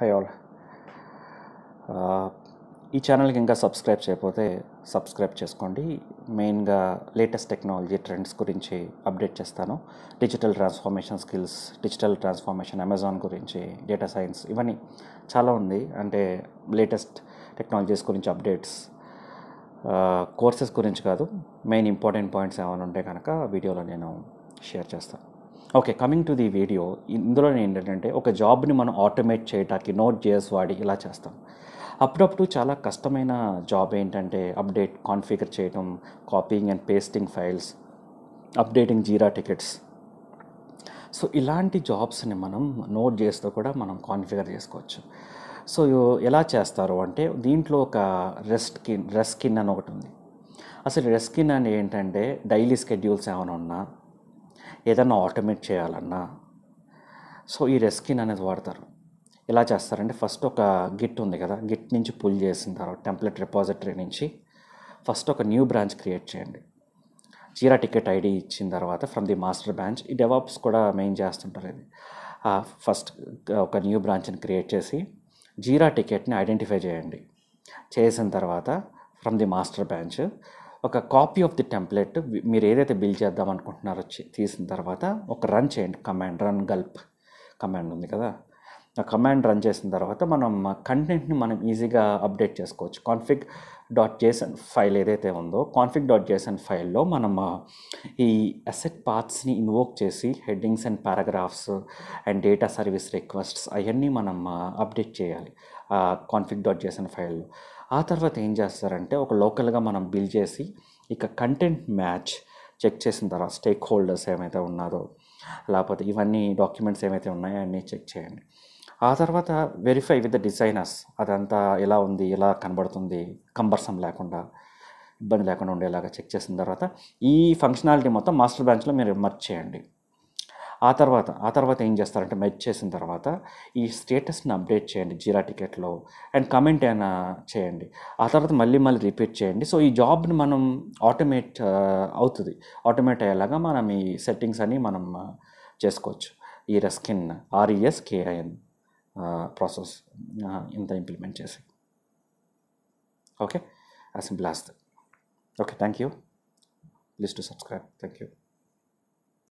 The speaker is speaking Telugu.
హై ఆల్ uh, ఈ ఛానల్కి ఇంకా సబ్స్క్రైబ్ చేయకపోతే సబ్స్క్రైబ్ చేసుకోండి మెయిన్గా లేటెస్ట్ టెక్నాలజీ ట్రెండ్స్ గురించి అప్డేట్ చేస్తాను digital transformation skills digital transformation Amazon గురించి డేటా సైన్స్ ఇవన్నీ చాలా ఉంది అంటే లేటెస్ట్ టెక్నాలజీస్ గురించి అప్డేట్స్ కోర్సెస్ uh, గురించి కాదు మెయిన్ ఇంపార్టెంట్ పాయింట్స్ ఏమైనా ఉంటే కనుక వీడియోలో నేను షేర్ చేస్తాను okay coming to the video ఇందులో ఏంటంటే ఒక జాబ్ని మనం ఆటోమేట్ చేయడానికి నోట్ జేఎస్ వాడి ఇలా చేస్తాం అప్పుడప్పుడు చాలా కష్టమైన జాబ్ ఏంటంటే అప్డేట్ కాన్ఫిగర్ చేయటం copying and pasting files updating Jira tickets so ఇలాంటి జాబ్స్ని మనం నోట్ చేస్తూ కూడా మనం కాన్ఫిగర్ చేసుకోవచ్చు సో ఎలా చేస్తారు అంటే దీంట్లో ఒక రెస్ట్ కిన్ రెస్కిన్ అని ఒకటి ఉంది అసలు రెస్కిన్ అని ఏంటంటే డైలీ స్కెడ్యూల్స్ ఏమైనా ఉన్నా ఏదన్నా ఆటోమేట్ చేయాలన్నా సో ఈ రెస్కిన్ అనేది వాడతారు ఎలా చేస్తారంటే ఫస్ట్ ఒక గిట్ ఉంది కదా గిట్ నుంచి పుల్ చేసిన తర్వాత టెంప్లెట్ రిపాజిటరీ నుంచి ఫస్ట్ ఒక న్యూ బ్రాంచ్ క్రియేట్ చేయండి జీరా టికెట్ ఐడి ఇచ్చిన తర్వాత ఫ్రమ్ ది మాస్టర్ బ్రాంచ్ ఈ డెవాప్స్ కూడా మెయిన్ చేస్తుంటారు ఇది ఫస్ట్ ఒక న్యూ బ్రాంచ్ని క్రియేట్ చేసి జీరా టికెట్ని ఐడెంటిఫై చేయండి చేసిన తర్వాత ఫ్రమ్ ది మాస్టర్ బ్రాంచ్ ఒక కాపీ ఆఫ్ ది టెంప్లెట్ మీరు ఏదైతే బిల్డ్ చేద్దాం అనుకుంటున్నారో తీసిన తర్వాత ఒక రన్ చేయండి కమాండ్ రన్ గల్ప్ కమాండ్ ఉంది కదా ఆ కమాండ్ రన్ చేసిన తర్వాత మనం కంటెంట్ని మనం ఈజీగా అప్డేట్ చేసుకోవచ్చు కాన్ఫిగ్ డాట్ జేసన్ ఫైల్ ఏదైతే ఉందో కాన్ఫిగ్ డాట్ జేసన్ ఫైల్లో మనం ఈ అసెట్ పార్ట్స్ని ఇన్వోక్ చేసి headings and paragraphs and data service requests అవన్నీ మనం అప్డేట్ చేయాలి కాన్ఫిగ్ డాట్ జేసన్ ఫైల్లో ఆ తర్వాత ఏం చేస్తారంటే ఒక లోకల్గా మనం బిల్ చేసి ఇక కంటెంట్ మ్యాచ్ చెక్ చేసిన తర్వాత స్టేక్ హోల్డర్స్ ఏమైతే ఉన్నారో లేకపోతే ఇవన్నీ డాక్యుమెంట్స్ ఏమైతే ఉన్నాయో అన్నీ చెక్ చేయండి ఆ తర్వాత వెరిఫై విత్ ద డిజైనర్స్ అదంతా ఎలా ఉంది ఎలా కనబడుతుంది కంబర్సం లేకుండా ఇబ్బంది లేకుండా ఉండేలాగా చెక్ చేసిన తర్వాత ఈ ఫంక్షనాలిటీ మొత్తం మాస్టర్ బ్రాంచ్లో మీరు చేయండి ఆ తర్వాత ఆ తర్వాత ఏం చేస్తారంటే మెచ్ చేసిన తర్వాత ఈ స్టేటస్ని అప్డేట్ చేయండి జీరా టికెట్లో అండ్ కమెంట్ అయినా చేయండి ఆ తర్వాత మళ్ళీ మళ్ళీ రిపీట్ చేయండి సో ఈ జాబ్ని మనం ఆటోమేట్ అవుతుంది ఆటోమేట్ అయ్యేలాగా మనం ఈ సెట్టింగ్స్ అన్నీ మనం చేసుకోవచ్చు ఈ రెస్కిన్ ఆర్ఈఎస్ కేఐఎన్ ప్రాసెస్ ఇంత ఇంప్లిమెంట్ చేసి okay assembly simple okay thank you please to subscribe thank you